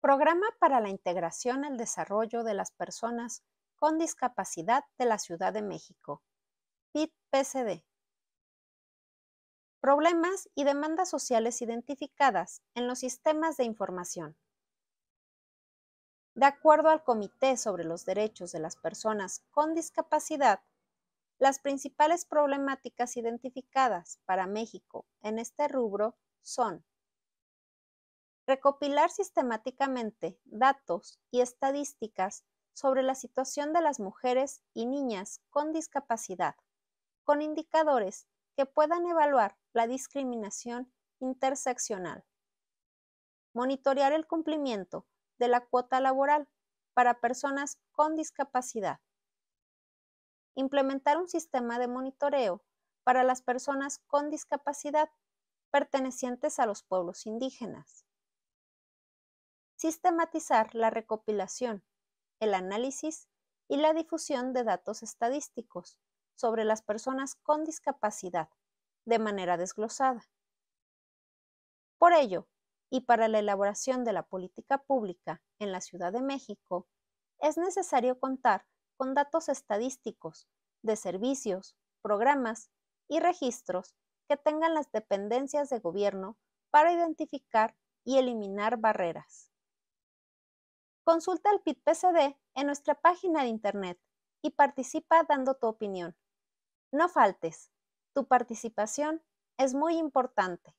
Programa para la Integración al Desarrollo de las Personas con Discapacidad de la Ciudad de México, PIT-PCD. Problemas y demandas sociales identificadas en los sistemas de información. De acuerdo al Comité sobre los Derechos de las Personas con Discapacidad, las principales problemáticas identificadas para México en este rubro son Recopilar sistemáticamente datos y estadísticas sobre la situación de las mujeres y niñas con discapacidad, con indicadores que puedan evaluar la discriminación interseccional. Monitorear el cumplimiento de la cuota laboral para personas con discapacidad. Implementar un sistema de monitoreo para las personas con discapacidad pertenecientes a los pueblos indígenas sistematizar la recopilación, el análisis y la difusión de datos estadísticos sobre las personas con discapacidad de manera desglosada. Por ello, y para la elaboración de la política pública en la Ciudad de México, es necesario contar con datos estadísticos de servicios, programas y registros que tengan las dependencias de gobierno para identificar y eliminar barreras. Consulta el PIT-PCD en nuestra página de internet y participa dando tu opinión. No faltes, tu participación es muy importante.